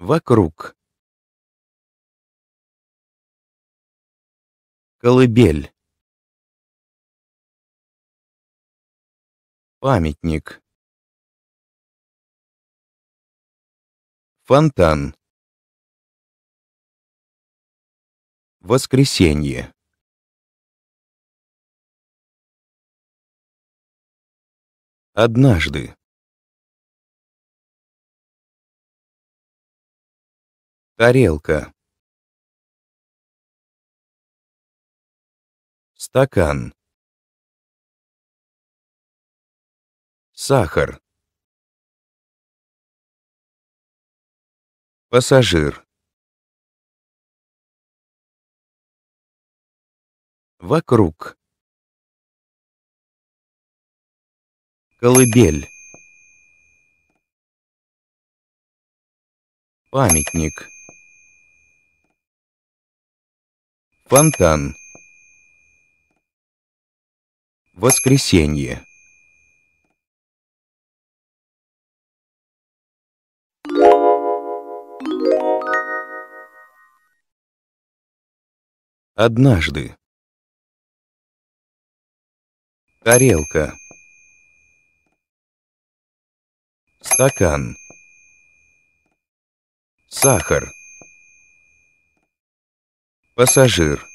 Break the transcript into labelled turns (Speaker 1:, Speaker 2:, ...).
Speaker 1: Вокруг. Колыбель. Памятник. Фонтан. Воскресенье. Однажды. Тарелка. Стакан. Сахар. Пассажир. Вокруг. Колыбель. Памятник. Фонтан. Воскресенье. Однажды. Тарелка.
Speaker 2: Стакан. Сахар. Пассажир.